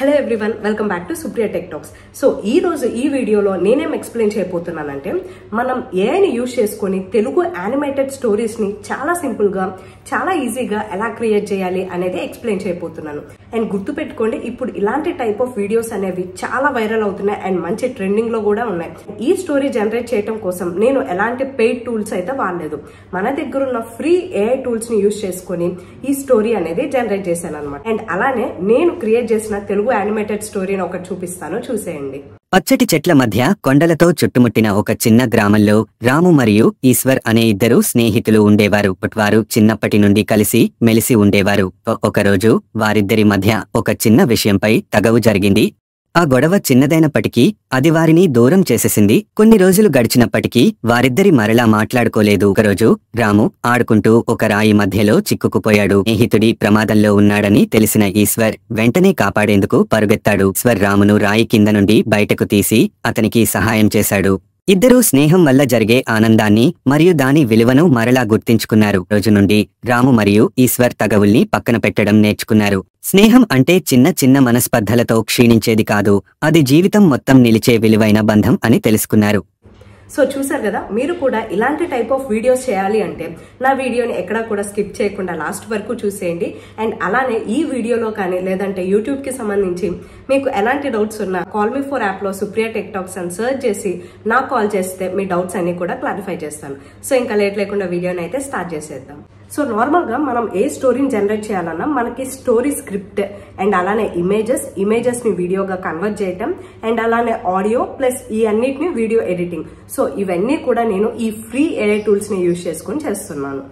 hello everyone welcome back to Supriya tech talks so ఈ రోజు ఈ వీడియోలో నేనేం ఎక్స్ప్లెయిన్ చేయబోతున్నానంటే మనం ఏఐని యూజ్ చేసుకొని తెలుగు యానిమేటెడ్ స్టోరీస్ని చాలా సింపుల్ గా చాలా ఈజీగా ఎలా క్రియేట్ చేయాలి అనేది ఎక్స్ప్లెయిన్ చేయబోతున్నాను అండ్ గుర్తు పెట్టుకోండి ఇప్పుడు ఇలాంటి టైప్ ఆఫ్ వీడియోస్ అనేవి చాలా వైరల్ అవుతున్నాయి అండ్ మంచి ట్రెండింగ్ లో కూడా ఉన్నాయి ఈ స్టోరీ జనరేట్ చేయడం కోసం నేను ఎలాంటి పెయిడ్ టూల్స్ అయితే వాడలేదు మన దగ్గర ఉన్న ఫ్రీ ఏఐ టూల్స్ ని యూజ్ చేసుకొని ఈ స్టోరీ అనేది జనరేట్ చేశాను అనమాట అండ్ అలానే నేను క్రియేట్ చేసిన తెలుగు తెలుగు యానిమేటెడ్ స్టోరీని ఒకటి చూపిస్తాను చూసేయండి పచ్చటి చెట్ల మధ్య కొండలతో చుట్టుముట్టిన ఒక చిన్న గ్రామంలో రాము మరియు ఈశ్వర్ అనే ఇద్దరు స్నేహితులు ఉండేవారు వారు చిన్నప్పటి నుండి కలిసి మెలిసి ఉండేవారు ఒకరోజు వారిద్దరి మధ్య ఒక చిన్న విషయంపై తగవు జరిగింది ఆ గొడవ చిన్నదైనప్పటికీ అది వారిని దూరం చేసేసింది కొన్ని రోజులు గడిచినప్పటికీ వారిద్దరి మరలా మాట్లాడుకోలేదు ఒకరోజు రాము ఆడుకుంటూ ఒక రాయి మధ్యలో చిక్కుకుపోయాడు స్నేహితుడి ప్రమాదంలో ఉన్నాడని తెలిసిన ఈశ్వర్ వెంటనే కాపాడేందుకు పరుగెత్తాడు ఈశ్వర్ రామును రాయి కింద నుండి బయటకు తీసి అతనికి సహాయం చేశాడు ఇద్దరూ స్నేహం వల్ల జరిగే ఆనందాన్ని మరియు దాని విలువను మరలా గుర్తించుకున్నారు రోజు నుండి రాము మరియు ఈశ్వర్ తగవుల్ని పక్కన పెట్టడం నేర్చుకున్నారు స్నేహం అంటే చిన్న చిన్న మనస్పర్ధలతో క్షీణించేది కాదు అది జీవితం మొత్తం నిలిచే విలువైన బంధం అని తెలుసుకున్నారు సో చూసారు కదా మీరు కూడా ఇలాంటి టైప్ ఆఫ్ వీడియోస్ చేయాలి అంటే నా వీడియోని ఎక్కడా కూడా స్కిప్ చేయకుండా లాస్ట్ వరకు చూసేయండి అండ్ అలానే ఈ వీడియోలో కానీ లేదంటే యూట్యూబ్ కి సంబంధించి మీకు ఎలాంటి డౌట్స్ ఉన్నా కాల్ మీ ఫోర్ యాప్లో సుప్రియా టెక్ టాక్స్ అని సర్చ్ చేసి నాకు కాల్ చేస్తే మీ డౌట్స్ అన్ని కూడా క్లారిఫై చేస్తాను సో ఇంకా లేట్ లేకుండా వీడియోని అయితే స్టార్ట్ చేసేద్దాం సో నార్మల్గా మనం ఏ స్టోరీని జనరేట్ చేయాలన్నా మనకి స్టోరీ స్క్రిప్ట్ అండ్ అలానే ఇమేజెస్ ఇమేజెస్ని వీడియోగా కన్వర్ట్ చేయటం అండ్ అలానే ఆడియో ప్లస్ ఈ అన్నిటిని వీడియో ఎడిటింగ్ సో ఇవన్నీ కూడా నేను ఈ ఫ్రీ ఏఐ టూల్స్ని యూజ్ చేసుకుని చేస్తున్నాను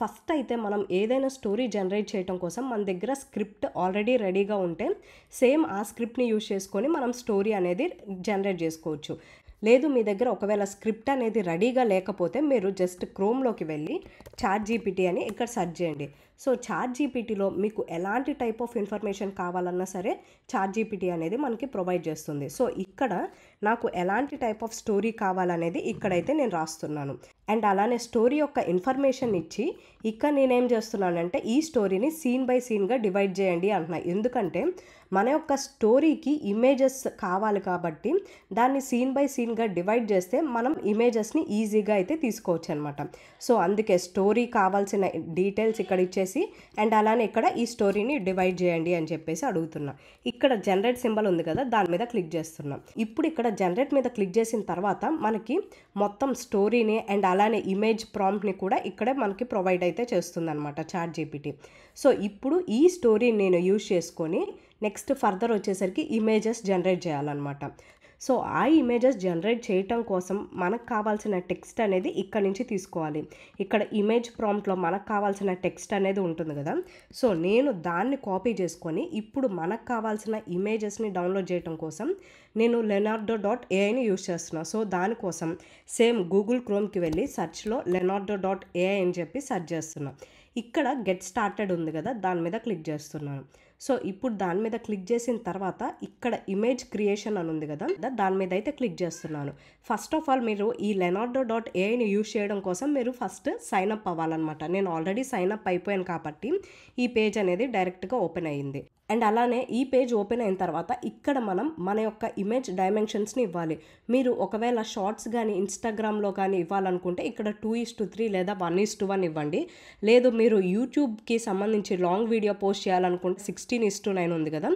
ఫస్ట్ అయితే మనం ఏదైనా స్టోరీ జనరేట్ చేయడం కోసం మన దగ్గర స్క్రిప్ట్ ఆల్రెడీ రెడీగా ఉంటే సేమ్ ఆ స్క్రిప్ట్ని యూజ్ చేసుకొని మనం స్టోరీ అనేది జనరేట్ చేసుకోవచ్చు లేదు మీ దగ్గర ఒకవేళ స్క్రిప్ట్ అనేది రెడీగా లేకపోతే మీరు జస్ట్ క్రోమ్లోకి వెళ్ళి చాట్ జీపీటీ అని ఇక్కడ సర్చ్ చేయండి సో చాట్ జీపీటీలో మీకు ఎలాంటి టైప్ ఆఫ్ ఇన్ఫర్మేషన్ కావాలన్నా సరే చాట్ జీపీటీ అనేది మనకి ప్రొవైడ్ చేస్తుంది సో ఇక్కడ నాకు ఎలాంటి టైప్ ఆఫ్ స్టోరీ కావాలనేది ఇక్కడైతే నేను రాస్తున్నాను అండ్ అలానే స్టోరీ యొక్క ఇన్ఫర్మేషన్ ఇచ్చి ఇక్కడ నేనేం చేస్తున్నానంటే ఈ స్టోరీని సీన్ బై సీన్గా డివైడ్ చేయండి అంటున్నా ఎందుకంటే మన యొక్క స్టోరీకి ఇమేజెస్ కావాలి కాబట్టి దాన్ని సీన్ బై సీన్గా డివైడ్ చేస్తే మనం ఇమేజెస్ని ఈజీగా అయితే తీసుకోవచ్చు అనమాట సో అందుకే స్టోరీ కావాల్సిన డీటెయిల్స్ ఇక్కడ ఇచ్చేసి అండ్ అలానే ఇక్కడ ఈ స్టోరీని డివైడ్ చేయండి అని చెప్పేసి అడుగుతున్నా ఇక్కడ జనరేట్ సింబల్ ఉంది కదా దాని మీద క్లిక్ చేస్తున్నాం ఇప్పుడు ఇక్కడ జనరేట్ మీద క్లిక్ చేసిన తర్వాత మనకి మొత్తం స్టోరీని అండ్ అలానే ఇమేజ్ ప్రాంప్ట్ని కూడా ఇక్కడే మనకి ప్రొవైడ్ అయితే అనమాట చాట్ జీపీటీ సో ఇప్పుడు ఈ స్టోరీని నేను యూజ్ చేసుకొని నెక్స్ట్ ఫర్దర్ వచ్చేసరికి ఇమేజెస్ జనరేట్ చేయాలన్నమాట సో ఆ ఇమేజెస్ జనరేట్ చేయటం కోసం మనకు కావాల్సిన టెక్స్ట్ అనేది ఇక్కడ నుంచి తీసుకోవాలి ఇక్కడ ఇమేజ్ ప్రాంప్ట్లో మనకు కావాల్సిన టెక్స్ట్ అనేది ఉంటుంది కదా సో నేను దాన్ని కాపీ చేసుకొని ఇప్పుడు మనకు కావాల్సిన ఇమేజెస్ని డౌన్లోడ్ చేయటం కోసం నేను లెనార్డో డాట్ ఏఐని యూజ్ చేస్తున్నాను సో దానికోసం సేమ్ గూగుల్ క్రోమ్కి వెళ్ళి సర్చ్లో లెనార్డో డాట్ ఏఐ అని చెప్పి సెర్చ్ చేస్తున్నాను ఇక్కడ గెట్ స్టార్టెడ్ ఉంది కదా దాని మీద క్లిక్ చేస్తున్నాను సో ఇప్పుడు దాని మీద క్లిక్ చేసిన తర్వాత ఇక్కడ ఇమేజ్ క్రియేషన్ అని ఉంది కదా దాని మీద అయితే క్లిక్ చేస్తున్నాను ఫస్ట్ ఆఫ్ ఆల్ మీరు ఈ లెనార్డో డాట్ ఏఐని యూజ్ చేయడం కోసం మీరు ఫస్ట్ సైన్ అప్ అవ్వాలన్నమాట నేను ఆల్రెడీ సైన్ అప్ అయిపోయాను కాబట్టి ఈ పేజ్ అనేది డైరెక్ట్గా ఓపెన్ అయ్యింది అండ్ అలానే ఈ పేజ్ ఓపెన్ అయిన తర్వాత ఇక్కడ మనం మన యొక్క ఇమేజ్ డైమెన్షన్స్ని ఇవ్వాలి మీరు ఒకవేళ షార్ట్స్ కానీ ఇన్స్టాగ్రామ్లో కానీ ఇవ్వాలనుకుంటే ఇక్కడ టూ ఈస్ టు త్రీ లేదా వన్ ఈస్ టు వన్ ఇవ్వండి లేదు మీరు యూట్యూబ్కి సంబంధించి లాంగ్ వీడియో పోస్ట్ చేయాలనుకుంటే సిక్స్టీన్ ఈస్ టు నైన్ ఉంది కదా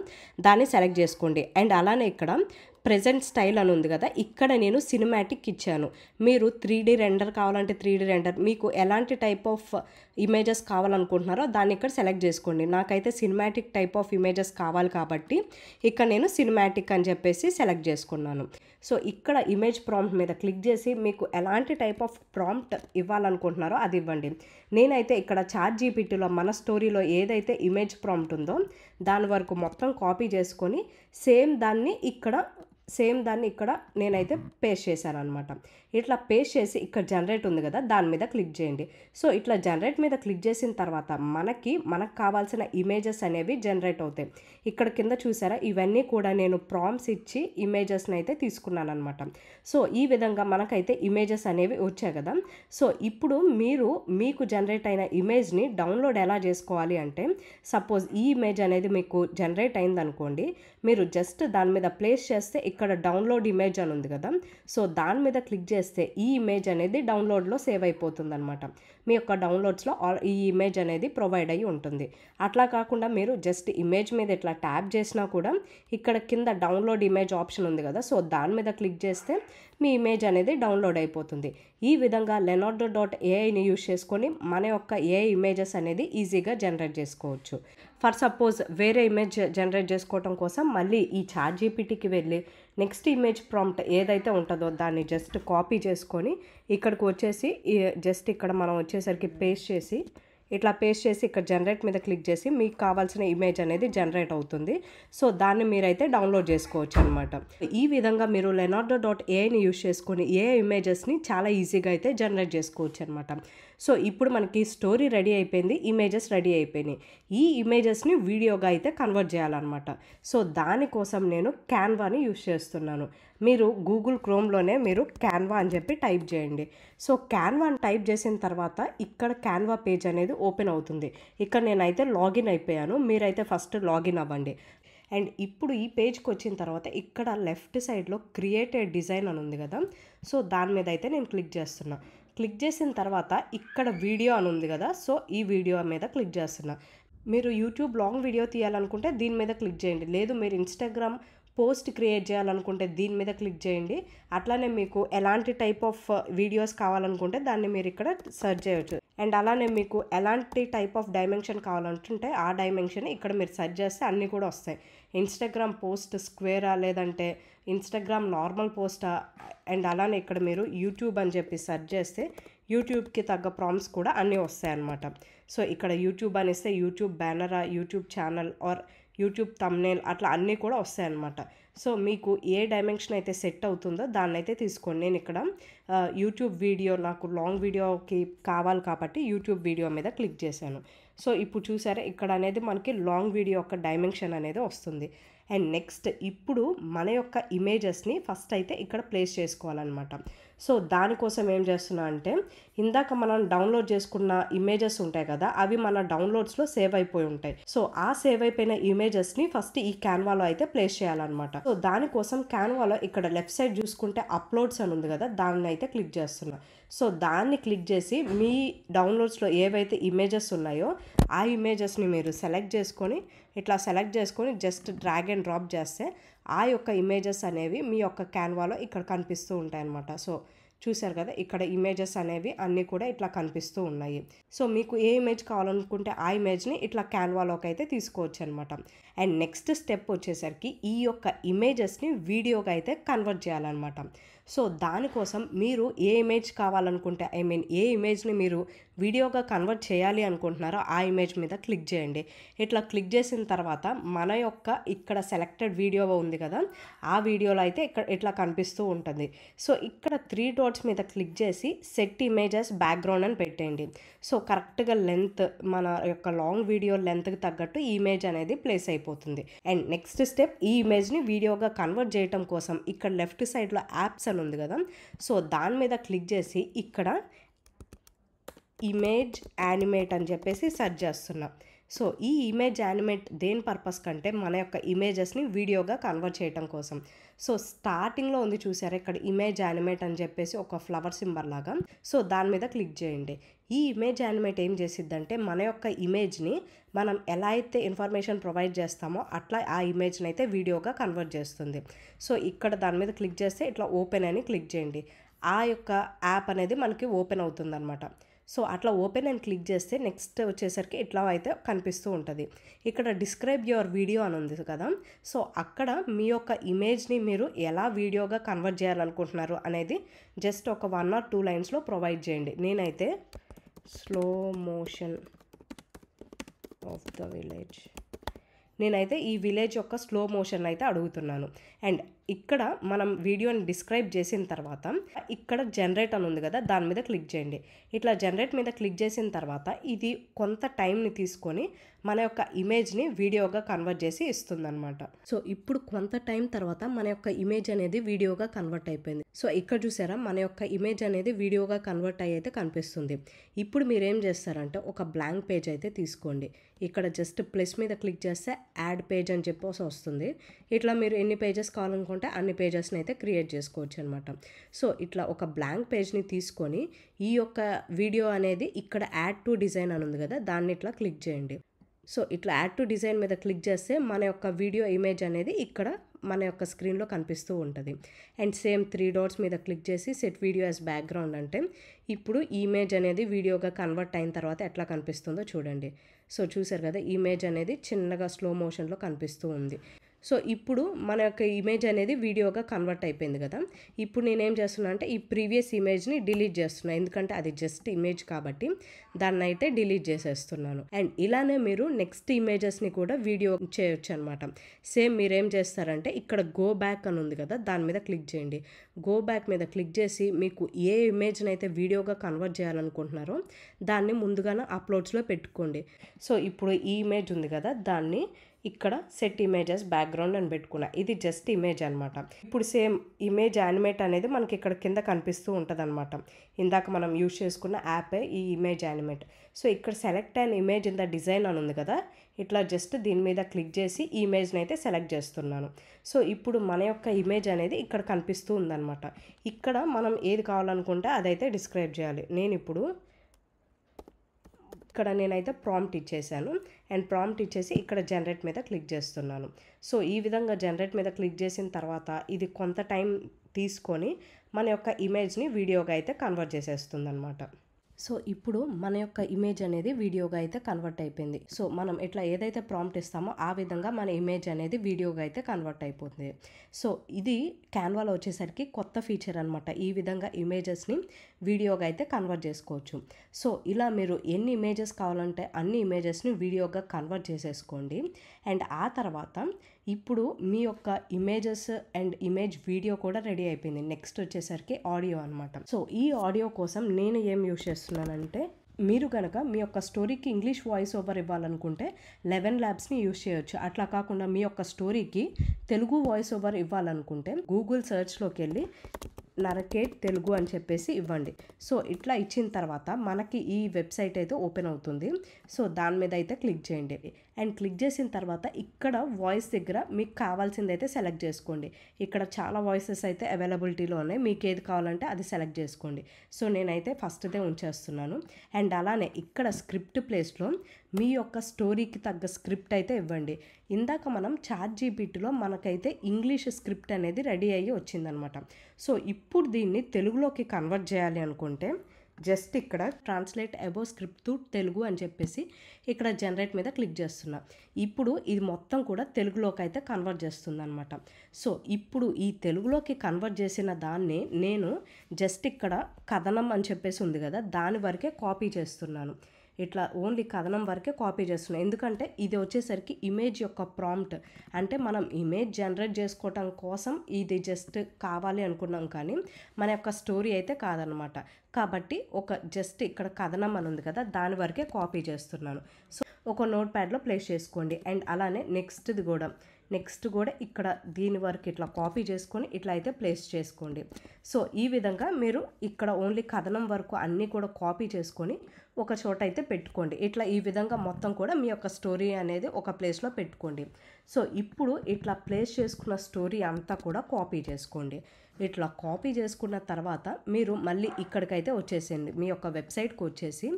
దాన్ని సెలెక్ట్ చేసుకోండి అండ్ అలానే ఇక్కడ ప్రజెంట్ స్టైల్ అని ఉంది కదా ఇక్కడ నేను సినిమాటిక్ ఇచ్చాను మీరు త్రీ డీ రెండర్ కావాలంటే త్రీ డీ రెండర్ మీకు ఎలాంటి టైప్ ఆఫ్ ఇమేజెస్ కావాలనుకుంటున్నారో దాన్ని ఇక్కడ సెలెక్ట్ చేసుకోండి నాకైతే సినిమాటిక్ టైప్ ఆఫ్ ఇమేజెస్ కావాలి కాబట్టి ఇక్కడ నేను సినిమాటిక్ అని చెప్పేసి సెలెక్ట్ చేసుకున్నాను సో ఇక్కడ ఇమేజ్ ప్రాంప్ట్ మీద క్లిక్ చేసి మీకు ఎలాంటి టైప్ ఆఫ్ ప్రాంప్ట్ ఇవ్వాలనుకుంటున్నారో అది ఇవ్వండి నేనైతే ఇక్కడ చార్ జీపీటీలో మన స్టోరీలో ఏదైతే ఇమేజ్ ప్రాంప్ట్ ఉందో దాని వరకు మొత్తం కాపీ చేసుకొని సేమ్ దాన్ని ఇక్కడ సేమ్ దాన్ని ఇక్కడ నేనైతే పేస్ట్ చేశాను అనమాట ఇట్లా పేస్ట్ చేసి ఇక్కడ జనరేట్ ఉంది కదా దాని మీద క్లిక్ చేయండి సో ఇట్లా జనరేట్ మీద క్లిక్ చేసిన తర్వాత మనకి మనకు కావాల్సిన ఇమేజెస్ అనేవి జనరేట్ అవుతాయి ఇక్కడ కింద చూసారా ఇవన్నీ కూడా నేను ప్రామ్స్ ఇచ్చి ఇమేజెస్ని అయితే తీసుకున్నాను అనమాట సో ఈ విధంగా మనకైతే ఇమేజెస్ అనేవి వచ్చాయి కదా సో ఇప్పుడు మీరు మీకు జనరేట్ అయిన ఇమేజ్ని డౌన్లోడ్ ఎలా చేసుకోవాలి అంటే సపోజ్ ఈ ఇమేజ్ అనేది మీకు జనరేట్ అయిందనుకోండి మీరు జస్ట్ దాని మీద ప్లేస్ చేస్తే ఇక్కడ డౌన్లోడ్ ఇమేజ్ అని ఉంది కదా సో దాని మీద క్లిక్ చేస్తే ఈ ఇమేజ్ అనేది డౌన్లోడ్లో సేవ్ అయిపోతుంది అనమాట మీ యొక్క డౌన్లోడ్స్లో ఈ ఇమేజ్ అనేది ప్రొవైడ్ అయ్యి ఉంటుంది అట్లా కాకుండా మీరు జస్ట్ ఇమేజ్ మీద ఇట్లా ట్యాప్ చేసినా కూడా ఇక్కడ కింద డౌన్లోడ్ ఇమేజ్ ఆప్షన్ ఉంది కదా సో దాని మీద క్లిక్ చేస్తే మీ ఇమేజ్ అనేది డౌన్లోడ్ అయిపోతుంది ఈ విధంగా లెనార్డో డాట్ ఏఐని యూజ్ చేసుకొని మన యొక్క ఏ ఇమేజెస్ అనేది ఈజీగా జనరేట్ చేసుకోవచ్చు ఫర్ సపోజ్ వేరే ఇమేజ్ జనరేట్ చేసుకోవటం కోసం మళ్ళీ ఈ చార్ జీపీటీకి వెళ్ళి నెక్స్ట్ ఇమేజ్ ప్రాంప్ట్ ఏదైతే ఉంటుందో దాన్ని జస్ట్ కాపీ చేసుకొని ఇక్కడికి వచ్చేసి జస్ట్ ఇక్కడ మనం వచ్చేసరికి పేస్ట్ చేసి ఇట్లా పేస్ట్ చేసి ఇక్కడ జనరేట్ మీద క్లిక్ చేసి మీకు కావాల్సిన ఇమేజ్ అనేది జనరేట్ అవుతుంది సో దాన్ని మీరైతే డౌన్లోడ్ చేసుకోవచ్చు అనమాట ఈ విధంగా మీరు లెనార్డో డాట్ ఏఐని యూజ్ చేసుకుని ఏ ఇమేజెస్ని చాలా ఈజీగా అయితే జనరేట్ చేసుకోవచ్చు అనమాట సో ఇప్పుడు మనకి స్టోరీ రెడీ అయిపోయింది ఇమేజెస్ రెడీ అయిపోయినాయి ఈ ఇమేజెస్ని వీడియోగా అయితే కన్వర్ట్ చేయాలన్నమాట సో దానికోసం నేను క్యాన్వాని యూజ్ చేస్తున్నాను మీరు గూగుల్ క్రోమ్లోనే మీరు క్యాన్వా అని చెప్పి టైప్ చేయండి సో క్యాన్వా అని టైప్ చేసిన తర్వాత ఇక్కడ క్యాన్వా పేజ్ అనేది ఓపెన్ అవుతుంది ఇక్కడ నేనైతే లాగిన్ అయిపోయాను మీరైతే ఫస్ట్ లాగిన్ అవ్వండి అండ్ ఇప్పుడు ఈ పేజ్కి వచ్చిన తర్వాత ఇక్కడ లెఫ్ట్ సైడ్లో క్రియేటెడ్ డిజైన్ అని ఉంది కదా సో దాని మీద అయితే నేను క్లిక్ చేస్తున్నా క్లిక్ చేసిన తర్వాత ఇక్కడ వీడియో అని ఉంది కదా సో ఈ వీడియో మీద క్లిక్ చేస్తున్నా మీరు యూట్యూబ్ లాంగ్ వీడియో తీయాలనుకుంటే దీని మీద క్లిక్ చేయండి లేదు మీరు ఇన్స్టాగ్రామ్ పోస్ట్ క్రియేట్ చేయాలనుకుంటే దీని మీద క్లిక్ చేయండి అట్లానే మీకు ఎలాంటి టైప్ ఆఫ్ వీడియోస్ కావాలనుకుంటే దాన్ని మీరు ఇక్కడ సెర్చ్ చేయవచ్చు అండ్ అలానే మీకు ఎలాంటి టైప్ ఆఫ్ డైమెన్షన్ కావాలంటుంటే ఆ డైమెన్షన్ ఇక్కడ మీరు సెర్చ్ చేస్తే అన్నీ కూడా వస్తాయి ఇన్స్టాగ్రామ్ పోస్ట్ స్క్వేరా లేదంటే ఇన్స్టాగ్రామ్ నార్మల్ పోస్టా అండ్ అలానే ఇక్కడ మీరు యూట్యూబ్ అని చెప్పి సెర్చ్ చేస్తే యూట్యూబ్కి తగ్గ ప్రామ్స్ కూడా అన్నీ వస్తాయి అన్నమాట సో ఇక్కడ యూట్యూబ్ అనేస్తే యూట్యూబ్ బ్యానరా YouTube channel or YouTube thumbnail అట్లా అన్నీ కూడా వస్తాయి అనమాట సో మీకు ఏ డైమెన్షన్ అయితే సెట్ అవుతుందో దాన్ని అయితే తీసుకోండి నేను ఇక్కడ యూట్యూబ్ వీడియో నాకు లాంగ్ వీడియోకి కావాలి కాబట్టి యూట్యూబ్ వీడియో మీద క్లిక్ చేశాను సో ఇప్పుడు చూసారా ఇక్కడ అనేది మనకి లాంగ్ వీడియో యొక్క డైమెన్షన్ అనేది వస్తుంది అండ్ నెక్స్ట్ ఇప్పుడు మన యొక్క ఇమేజెస్ని ఫస్ట్ అయితే ఇక్కడ ప్లేస్ చేసుకోవాలన్నమాట సో దానికోసం ఏం చేస్తున్నా అంటే ఇందాక మనం డౌన్లోడ్ చేసుకున్న ఇమేజెస్ ఉంటాయి కదా అవి మన డౌన్లోడ్స్లో సేవ్ అయిపోయి ఉంటాయి సో ఆ సేవ్ అయిపోయిన ఇమేజెస్ని ఫస్ట్ ఈ క్యాన్వాలో అయితే ప్లేస్ చేయాలన్నమాట సో దానికోసం క్యాన్వాలో ఇక్కడ లెఫ్ట్ సైడ్ చూసుకుంటే అప్లోడ్స్ అని ఉంది కదా దాన్ని అయితే క్లిక్ చేస్తున్నా సో దాన్ని క్లిక్ చేసి మీ డౌన్లోడ్స్లో ఏవైతే ఇమేజెస్ ఉన్నాయో ఆ ఇమేజెస్ని మీరు సెలెక్ట్ చేసుకొని ఇట్లా సెలెక్ట్ చేసుకొని జస్ట్ డ్రాగ్ అండ్ డ్రాప్ చేస్తే ఆ యొక్క ఇమేజెస్ అనేవి మీ యొక్క క్యాన్వాలో ఇక్కడ కనిపిస్తూ ఉంటాయన్నమాట సో చూశారు కదా ఇక్కడ ఇమేజెస్ అనేవి అన్నీ కూడా ఇట్లా కనిపిస్తూ ఉన్నాయి సో మీకు ఏ ఇమేజ్ కావాలనుకుంటే ఆ ఇమేజ్ని ఇట్లా క్యాన్వాలోకి అయితే తీసుకోవచ్చు అనమాట అండ్ నెక్స్ట్ స్టెప్ వచ్చేసరికి ఈ యొక్క ఇమేజెస్ని వీడియోగా అయితే కన్వర్ట్ చేయాలన్నమాట సో దానికోసం మీరు ఏ ఇమేజ్ కావాలనుకుంటే ఐ మీన్ ఏ ఇమేజ్ని మీరు వీడియోగా కన్వర్ట్ చేయాలి అనుకుంటున్నారో ఆ ఇమేజ్ మీద క్లిక్ చేయండి ఇట్లా క్లిక్ చేసిన తర్వాత మన యొక్క ఇక్కడ సెలెక్టెడ్ వీడియో ఉంది కదా ఆ వీడియోలో అయితే ఇక్కడ ఇట్లా కనిపిస్తూ ఉంటుంది సో ఇక్కడ త్రీ డాట్స్ మీద క్లిక్ చేసి సెట్ ఇమేజెస్ బ్యాక్గ్రౌండ్ అని పెట్టేయండి సో కరెక్ట్గా లెంత్ మన యొక్క లాంగ్ వీడియో లెంత్కి తగ్గట్టు ఇమేజ్ అనేది ప్లేస్ అయిపోతుంది అండ్ నెక్స్ట్ స్టెప్ ఈ ఇమేజ్ని వీడియోగా కన్వర్ట్ చేయడం కోసం ఇక్కడ లెఫ్ట్ సైడ్లో యాప్స్ అని అని ఉంది కదా సో దాని మీద క్లిక్ చేసి ఇక్కడ ఇమేజ్ యానిమేట్ అని చెప్పేసి సెర్చ్ చేస్తున్నాం సో ఈ ఇమేజ్ యానిమేట్ దేని పర్పస్ కంటే మన యొక్క ఇమేజెస్ని వీడియోగా కన్వర్ట్ చేయడం కోసం సో స్టార్టింగ్లో ఉంది చూసారా ఇక్కడ ఇమేజ్ యానిమేట్ అని చెప్పేసి ఒక ఫ్లవర్ సింబల్ లాగా సో దాని మీద క్లిక్ చేయండి ఈ ఇమేజ్ యానిమేట్ ఏం చేసిద్దంటే మన యొక్క ఇమేజ్ని మనం ఎలా అయితే ఇన్ఫర్మేషన్ ప్రొవైడ్ చేస్తామో అట్లా ఆ ఇమేజ్ని అయితే వీడియోగా కన్వర్ట్ చేస్తుంది సో ఇక్కడ దాని మీద క్లిక్ చేస్తే ఇట్లా ఓపెన్ అని క్లిక్ చేయండి ఆ యొక్క యాప్ అనేది మనకి ఓపెన్ అవుతుందన్నమాట సో అట్లా ఓపెన్ అని క్లిక్ చేస్తే నెక్స్ట్ వచ్చేసరికి ఇట్లా అయితే కనిపిస్తూ ఉంటుంది ఇక్కడ డిస్క్రైబ్ యువర్ వీడియో అని ఉంది కదా సో అక్కడ మీ యొక్క ఇమేజ్ని మీరు ఎలా వీడియోగా కన్వర్ట్ చేయాలనుకుంటున్నారు అనేది జస్ట్ ఒక వన్ ఆర్ టూ లైన్స్లో ప్రొవైడ్ చేయండి నేనైతే slow motion of the village నేనైతే ఈ విలేజ్ యొక్క స్లో మోషన్ అయితే అడుగుతున్నాను అండ్ ఇక్కడ మనం వీడియోని డిస్క్రైబ్ చేసిన తర్వాత ఇక్కడ జనరేట్ అని ఉంది కదా దాని మీద క్లిక్ చేయండి ఇట్లా జనరేట్ మీద క్లిక్ చేసిన తర్వాత ఇది కొంత టైంని తీసుకొని మన యొక్క ఇమేజ్ని వీడియోగా కన్వర్ట్ చేసి అనమాట సో ఇప్పుడు కొంత టైం తర్వాత మన యొక్క ఇమేజ్ అనేది వీడియోగా కన్వర్ట్ అయిపోయింది సో ఇక్కడ చూసారా మన యొక్క ఇమేజ్ అనేది వీడియోగా కన్వర్ట్ అయ్యి అయితే కనిపిస్తుంది ఇప్పుడు మీరు ఏం చేస్తారంటే ఒక బ్లాంక్ పేజ్ అయితే తీసుకోండి ఇక్కడ జస్ట్ ప్లస్ మీద క్లిక్ చేస్తే యాడ్ పేజ్ అని చెప్పేసి వస్తుంది ఇట్లా మీరు ఎన్ని పేజెస్ కావాలనుకుంటే అన్ని పేజెస్ని అయితే క్రియేట్ చేసుకోవచ్చు అనమాట సో ఇట్లా ఒక బ్లాంక్ పేజ్ని తీసుకొని ఈ యొక్క వీడియో అనేది ఇక్కడ యాడ్ టు డిజైన్ అని ఉంది కదా దాన్ని ఇట్లా క్లిక్ చేయండి సో ఇట్లా యాడ్ టు డిజైన్ మీద క్లిక్ చేస్తే మన యొక్క వీడియో ఇమేజ్ అనేది ఇక్కడ మన యొక్క స్క్రీన్లో కనిపిస్తూ ఉంటుంది అండ్ సేమ్ త్రీ డాట్స్ మీద క్లిక్ చేసి సెట్ వీడియో యాజ్ బ్యాక్గ్రౌండ్ అంటే ఇప్పుడు ఇమేజ్ అనేది వీడియోగా కన్వర్ట్ అయిన తర్వాత ఎట్లా కనిపిస్తుందో చూడండి సో చూసారు కదా ఇమేజ్ అనేది చిన్నగా స్లో మోషన్లో కనిపిస్తూ ఉంది సో ఇప్పుడు మన యొక్క ఇమేజ్ అనేది వీడియోగా కన్వర్ట్ అయిపోయింది కదా ఇప్పుడు నేనేం చేస్తున్నా అంటే ఈ ప్రీవియస్ ఇమేజ్ని డిలీట్ చేస్తున్నాను ఎందుకంటే అది జస్ట్ ఇమేజ్ కాబట్టి దాన్ని అయితే డిలీట్ చేసేస్తున్నాను అండ్ ఇలానే మీరు నెక్స్ట్ ఇమేజెస్ని కూడా వీడియో చేయొచ్చు అనమాట సేమ్ మీరేం చేస్తారంటే ఇక్కడ గో బ్యాక్ అని ఉంది కదా దాని మీద క్లిక్ చేయండి గో బ్యాక్ మీద క్లిక్ చేసి మీకు ఏ ఇమేజ్ని అయితే వీడియోగా కన్వర్ట్ చేయాలనుకుంటున్నారో దాన్ని ముందుగానే అప్లోడ్స్లో పెట్టుకోండి సో ఇప్పుడు ఈ ఇమేజ్ ఉంది కదా దాన్ని ఇక్కడ సెట్ ఇమేజెస్ బ్యాక్గ్రౌండ్ అని పెట్టుకున్నా ఇది జస్ట్ ఇమేజ్ అనమాట ఇప్పుడు సేమ్ ఇమేజ్ యానిమేట్ అనేది మనకి ఇక్కడ కింద కనిపిస్తూ ఉంటుంది అనమాట ఇందాక మనం యూజ్ చేసుకున్న యాపే ఈ ఇమేజ్ యానిమేట్ సో ఇక్కడ సెలెక్ట్ అయిన ఇమేజ్ ఇన్ ద డిజైన్ అని ఉంది కదా ఇట్లా జస్ట్ దీని మీద క్లిక్ చేసి ఇమేజ్ని అయితే సెలెక్ట్ చేస్తున్నాను సో ఇప్పుడు మన యొక్క ఇమేజ్ అనేది ఇక్కడ కనిపిస్తూ ఉందన్నమాట ఇక్కడ మనం ఏది కావాలనుకుంటే అదైతే డిస్క్రైబ్ చేయాలి నేను ఇప్పుడు ఇక్కడ నేనైతే ప్రాంప్ట్ ఇచ్చేసాను అండ్ ప్రాంప్ట్ ఇచ్చేసి ఇక్కడ జనరేట్ మీద క్లిక్ చేస్తున్నాను సో ఈ విధంగా జనరేట్ మీద క్లిక్ చేసిన తర్వాత ఇది కొంత టైం తీసుకొని మన యొక్క ఇమేజ్ని వీడియోగా అయితే కన్వర్ట్ చేసేస్తుంది అనమాట సో ఇప్పుడు మన యొక్క ఇమేజ్ అనేది వీడియోగా అయితే కన్వర్ట్ అయిపోయింది సో మనం ఎట్లా ఏదైతే ప్రాంప్ట్ ఇస్తామో ఆ విధంగా మన ఇమేజ్ అనేది వీడియోగా అయితే కన్వర్ట్ అయిపోతుంది సో ఇది క్యాన్వాలో వచ్చేసరికి కొత్త ఫీచర్ అనమాట ఈ విధంగా ఇమేజెస్ని వీడియోగా అయితే కన్వర్ట్ చేసుకోవచ్చు సో ఇలా మీరు ఎన్ని ఇమేజెస్ కావాలంటే అన్ని ఇమేజెస్ని వీడియోగా కన్వర్ట్ చేసేసుకోండి అండ్ ఆ తర్వాత ఇప్పుడు మీ యొక్క ఇమేజెస్ అండ్ ఇమేజ్ వీడియో కూడా రెడీ అయిపోయింది నెక్స్ట్ వచ్చేసరికి ఆడియో అనమాట సో ఈ ఆడియో కోసం నేను ఏం యూస్ చేస్తున్నానంటే మీరు కనుక మీ యొక్క స్టోరీకి ఇంగ్లీష్ వాయిస్ ఓవర్ ఇవ్వాలనుకుంటే లెవెన్ ల్యాబ్స్ని యూజ్ చేయొచ్చు అట్లా కాకుండా మీ యొక్క స్టోరీకి తెలుగు వాయిస్ ఓవర్ ఇవ్వాలనుకుంటే గూగుల్ సర్చ్లోకి వెళ్ళి నరకేట్ తెలుగు అని చెప్పేసి ఇవ్వండి సో ఇట్లా ఇచ్చిన తర్వాత మనకి ఈ వెబ్సైట్ అయితే ఓపెన్ అవుతుంది సో దాని మీద అయితే క్లిక్ చేయండి అండ్ క్లిక్ చేసిన తర్వాత ఇక్కడ వాయిస్ దగ్గర మీకు కావాల్సింది అయితే సెలెక్ట్ చేసుకోండి ఇక్కడ చాలా వాయిసెస్ అయితే అవైలబిలిటీలో ఉన్నాయి మీకు ఏది కావాలంటే అది సెలెక్ట్ చేసుకోండి సో నేనైతే ఫస్ట్దే ఉంచేస్తున్నాను అండ్ అలానే ఇక్కడ స్క్రిప్ట్ ప్లేస్లో మీ యొక్క స్టోరీకి తగ్గ స్క్రిప్ట్ అయితే ఇవ్వండి ఇందాక మనం చాట్ జీపీటీలో మనకైతే ఇంగ్లీష్ స్క్రిప్ట్ అనేది రెడీ అయ్యి వచ్చిందనమాట సో ఇప్పుడు దీన్ని తెలుగులోకి కన్వర్ట్ చేయాలి అనుకుంటే జస్ట్ ఇక్కడ translate above script to Telugu అని చెప్పేసి ఇక్కడ జనరేట్ మీద క్లిక్ చేస్తున్నా ఇప్పుడు ఇది మొత్తం కూడా తెలుగులోకి అయితే కన్వర్ట్ చేస్తుంది అనమాట సో ఇప్పుడు ఈ తెలుగులోకి కన్వర్ట్ చేసిన దాన్ని నేను జస్ట్ ఇక్కడ కథనం అని చెప్పేసి ఉంది కదా దాని వరకే కాపీ చేస్తున్నాను ఇట్లా ఓన్లీ కథనం వరకే కాపీ చేస్తున్నాను ఎందుకంటే ఇది వచ్చేసరికి ఇమేజ్ యొక్క ప్రాంప్ట్ అంటే మనం ఇమేజ్ జనరేట్ చేసుకోవటం కోసం ఇది జస్ట్ కావాలి అనుకున్నాం కానీ మన యొక్క స్టోరీ అయితే కాదనమాట కాబట్టి ఒక జస్ట్ ఇక్కడ కథనం అని ఉంది కదా దాని వరకే కాపీ చేస్తున్నాను సో ఒక నోట్ ప్యాడ్లో ప్లేస్ చేసుకోండి అండ్ అలానే నెక్స్ట్ది కూడా నెక్స్ట్ కూడా ఇక్కడ దీని వరకు ఇట్లా కాపీ చేసుకొని ఇట్లా అయితే ప్లేస్ చేసుకోండి సో ఈ విధంగా మీరు ఇక్కడ ఓన్లీ కథనం వరకు అన్నీ కూడా కాపీ చేసుకొని ఒక చోట అయితే పెట్టుకోండి ఇట్లా ఈ విధంగా మొత్తం కూడా మీ యొక్క స్టోరీ అనేది ఒక ప్లేస్లో పెట్టుకోండి సో ఇప్పుడు ఇట్లా ప్లేస్ చేసుకున్న స్టోరీ అంతా కూడా కాపీ చేసుకోండి ఇట్లా కాపీ చేసుకున్న తర్వాత మీరు మళ్ళీ ఇక్కడికైతే వచ్చేసేయండి మీ యొక్క వెబ్సైట్కి వచ్చేసి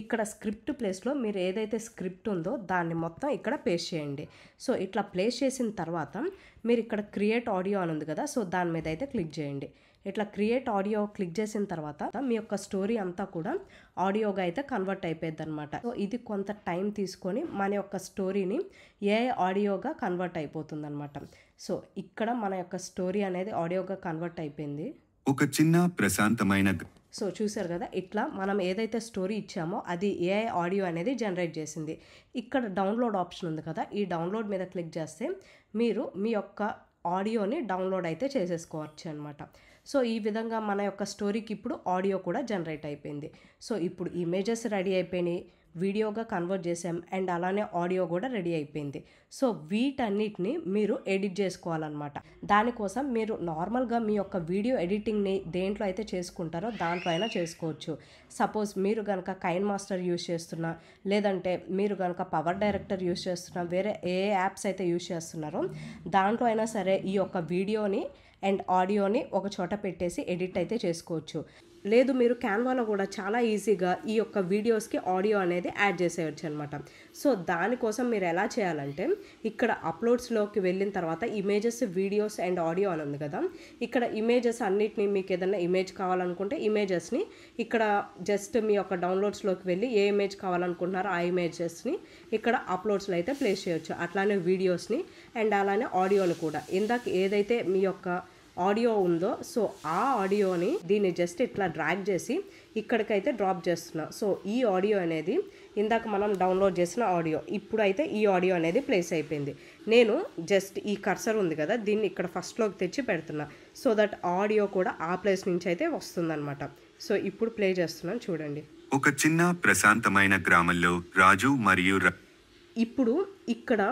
ఇక్కడ స్క్రిప్ట్ ప్లేస్లో మీరు ఏదైతే స్క్రిప్ట్ ఉందో దాన్ని మొత్తం ఇక్కడ పేస్ట్ చేయండి సో ఇట్లా ప్లేస్ చేసిన తర్వాత మీరు ఇక్కడ క్రియేట్ ఆడియో అని ఉంది కదా సో దాని మీద అయితే క్లిక్ చేయండి ఇట్లా క్రియేట్ ఆడియో క్లిక్ చేసిన తర్వాత మీ యొక్క స్టోరీ అంతా కూడా ఆడియోగా అయితే కన్వర్ట్ అయిపోయింది అనమాట సో ఇది కొంత టైం తీసుకొని మన యొక్క స్టోరీని ఏ ఆడియోగా కన్వర్ట్ అయిపోతుంది అనమాట సో ఇక్కడ మన యొక్క స్టోరీ అనేది ఆడియోగా కన్వర్ట్ అయిపోయింది ఒక చిన్న ప్రశాంతమైన సో చూసారు కదా ఇట్లా మనం ఏదైతే స్టోరీ ఇచ్చామో అది ఏఐ ఆడియో అనేది జనరేట్ చేసింది ఇక్కడ డౌన్లోడ్ ఆప్షన్ ఉంది కదా ఈ డౌన్లోడ్ మీద క్లిక్ చేస్తే మీరు మీ యొక్క ఆడియోని డౌన్లోడ్ అయితే చేసేసుకోవచ్చు అనమాట సో ఈ విధంగా మన యొక్క స్టోరీకి ఇప్పుడు ఆడియో కూడా జనరేట్ అయిపోయింది సో ఇప్పుడు ఇమేజెస్ రెడీ అయిపోయినాయి వీడియోగా కన్వర్ట్ చేసాం అండ్ అలానే ఆడియో కూడా రెడీ అయిపోయింది సో వీటన్నిటిని మీరు ఎడిట్ చేసుకోవాలన్నమాట దానికోసం మీరు నార్మల్గా మీ యొక్క వీడియో ఎడిటింగ్ని దేంట్లో అయితే చేసుకుంటారో దాంట్లో అయినా చేసుకోవచ్చు సపోజ్ మీరు కనుక కైన్ మాస్టర్ యూస్ చేస్తున్నా లేదంటే మీరు కనుక పవర్ డైరెక్టర్ యూస్ చేస్తున్నా వేరే ఏ యాప్స్ అయితే యూస్ చేస్తున్నారో దాంట్లో అయినా సరే ఈ యొక్క వీడియోని అండ్ ఆడియోని ఒక చోట పెట్టేసి ఎడిట్ అయితే చేసుకోవచ్చు లేదు మీరు క్యాన్వాలో కూడా చాలా ఈజీగా ఈ యొక్క వీడియోస్కి ఆడియో అనేది యాడ్ చేసేయచ్చు అనమాట సో దానికోసం మీరు ఎలా చేయాలంటే ఇక్కడ అప్లోడ్స్లోకి వెళ్ళిన తర్వాత ఇమేజెస్ వీడియోస్ అండ్ ఆడియో అని ఉంది కదా ఇక్కడ ఇమేజెస్ అన్నిటిని మీకు ఏదైనా ఇమేజ్ కావాలనుకుంటే ఇమేజెస్ని ఇక్కడ జస్ట్ మీ యొక్క డౌన్లోడ్స్లోకి వెళ్ళి ఏ ఇమేజ్ కావాలనుకుంటున్నారో ఆ ఇమేజెస్ని ఇక్కడ అప్లోడ్స్లో అయితే ప్లేస్ చేయొచ్చు అట్లానే వీడియోస్ని అండ్ అలానే ఆడియోని కూడా ఇందాక ఏదైతే మీ యొక్క ఆడియో ఉందో సో ఆ ఆడియోని దీన్ని జస్ట్ ఇట్లా డ్రాగ్ చేసి ఇక్కడికైతే డ్రాప్ చేస్తున్నా సో ఈ ఆడియో అనేది ఇందాక మనం డౌన్లోడ్ చేసిన ఆడియో ఇప్పుడైతే ఈ ఆడియో అనేది ప్లేస్ అయిపోయింది నేను జస్ట్ ఈ కర్సర్ ఉంది కదా దీన్ని ఇక్కడ ఫస్ట్లోకి తెచ్చి పెడుతున్నా సో దట్ ఆడియో కూడా ఆ ప్లేస్ నుంచి అయితే వస్తుందన్నమాట సో ఇప్పుడు ప్లే చేస్తున్నాను చూడండి ఒక చిన్న ప్రశాంతమైన గ్రామంలో రాజు మరియు ఇప్పుడు ఇక్కడ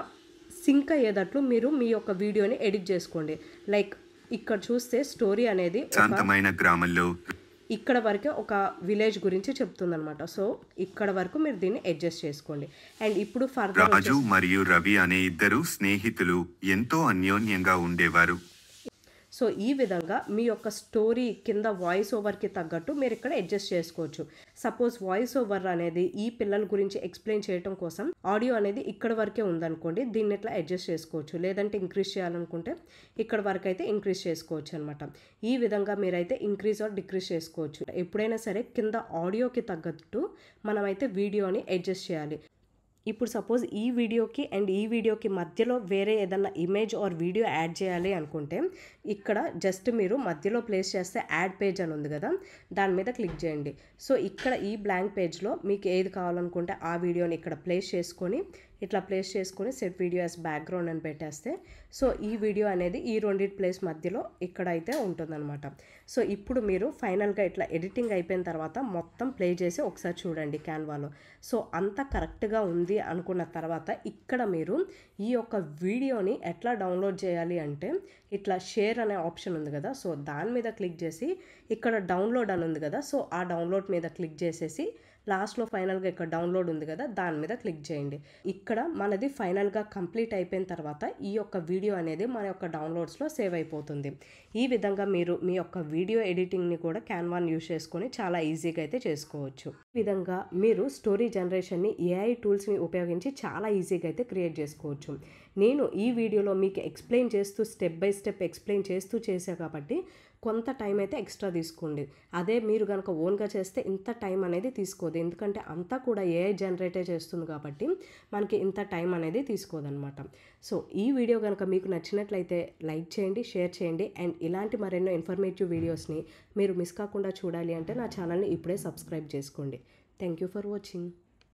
సింక్ అయ్యేటట్లు మీరు మీ యొక్క వీడియోని ఎడిట్ చేసుకోండి లైక్ ఇక్కడ చూస్తే స్టోరీ అనేది శాంతమైన గ్రామంలో ఇక్కడ వరకే ఒక విలేజ్ గురించి చెప్తుంది అనమాట సో ఇక్కడ వరకు మీరు దీన్ని అడ్జస్ట్ చేసుకోండి అండ్ ఇప్పుడు రాజు మరియు రవి అనే ఇద్దరు స్నేహితులు ఎంతో అన్యోన్యంగా ఉండేవారు సో ఈ విధంగా మీ యొక్క స్టోరీ కింద వాయిస్ ఓవర్కి తగ్గట్టు మీరు ఇక్కడ అడ్జస్ట్ చేసుకోవచ్చు సపోజ్ వాయిస్ ఓవర్ అనేది ఈ పిల్లల గురించి ఎక్స్ప్లెయిన్ చేయడం కోసం ఆడియో అనేది ఇక్కడ వరకే ఉందనుకోండి దీన్ని ఇట్లా అడ్జస్ట్ చేసుకోవచ్చు లేదంటే ఇంక్రీజ్ చేయాలనుకుంటే ఇక్కడ వరకు అయితే ఇంక్రీజ్ చేసుకోవచ్చు అనమాట ఈ విధంగా మీరైతే ఇంక్రీజ్ ఆర్ డిక్రీజ్ చేసుకోవచ్చు ఎప్పుడైనా సరే కింద ఆడియోకి తగ్గట్టు మనమైతే వీడియోని అడ్జస్ట్ చేయాలి ఇప్పుడు సపోజ్ ఈ వీడియోకి అండ్ ఈ వీడియోకి మధ్యలో వేరే ఏదన్నా ఇమేజ్ ఆర్ వీడియో యాడ్ చేయాలి అనుకుంటే ఇక్కడ జస్ట్ మీరు మధ్యలో ప్లేస్ చేస్తే యాడ్ పేజ్ అని ఉంది కదా దాని మీద క్లిక్ చేయండి సో ఇక్కడ ఈ బ్లాంక్ పేజ్లో మీకు ఏది కావాలనుకుంటే ఆ వీడియోని ఇక్కడ ప్లేస్ చేసుకొని ఇట్లా ప్లేస్ చేసుకొని సెట్ వీడియో యాజ్ బ్యాక్గ్రౌండ్ అని పెట్టేస్తే సో ఈ వీడియో అనేది ఈ రెండింటి ప్లేస్ మధ్యలో ఇక్కడ అయితే ఉంటుందన్నమాట సో ఇప్పుడు మీరు ఫైనల్గా ఇట్లా ఎడిటింగ్ అయిపోయిన తర్వాత మొత్తం ప్లే చేసి ఒకసారి చూడండి క్యాన్వాలో సో అంత కరెక్ట్గా ఉంది అనుకున్న తర్వాత ఇక్కడ మీరు ఈ యొక్క వీడియోని ఎట్లా డౌన్లోడ్ చేయాలి అంటే ఇట్లా షేర్ అనే ఆప్షన్ ఉంది కదా సో దాని మీద క్లిక్ చేసి ఇక్కడ డౌన్లోడ్ అని ఉంది కదా సో ఆ డౌన్లోడ్ మీద క్లిక్ చేసేసి లాస్ట్లో ఫైనల్గా ఇక్కడ డౌన్లోడ్ ఉంది కదా దాని మీద క్లిక్ చేయండి ఇక్కడ మనది ఫైనల్గా కంప్లీట్ అయిపోయిన తర్వాత ఈ యొక్క వీడియో అనేది మన యొక్క డౌన్లోడ్స్లో సేవ్ అయిపోతుంది ఈ విధంగా మీరు మీ యొక్క వీడియో ఎడిటింగ్ని కూడా క్యాన్వాన్ యూజ్ చేసుకొని చాలా ఈజీగా అయితే చేసుకోవచ్చు ఈ విధంగా మీరు స్టోరీ జనరేషన్ని ఏఐ టూల్స్ని ఉపయోగించి చాలా ఈజీగా అయితే క్రియేట్ చేసుకోవచ్చు నేను ఈ వీడియోలో మీకు ఎక్స్ప్లెయిన్ చేస్తూ స్టెప్ బై స్టెప్ ఎక్స్ప్లెయిన్ చేస్తూ చేసా కాబట్టి కొంత టైం అయితే ఎక్స్ట్రా తీసుకోండి అదే మీరు కనుక ఓన్గా చేస్తే ఇంత టైం అనేది తీసుకోదు ఎందుకంటే అంతా కూడా ఏ జనరేటే చేస్తుంది కాబట్టి మనకి ఇంత టైం అనేది తీసుకోదనమాట సో ఈ వీడియో కనుక మీకు నచ్చినట్లయితే లైక్ చేయండి షేర్ చేయండి అండ్ ఇలాంటి మరెన్నో ఇన్ఫర్మేటివ్ వీడియోస్ని మీరు మిస్ కాకుండా చూడాలి అంటే నా ఛానల్ని ఇప్పుడే సబ్స్క్రైబ్ చేసుకోండి థ్యాంక్ యూ ఫర్ వాచింగ్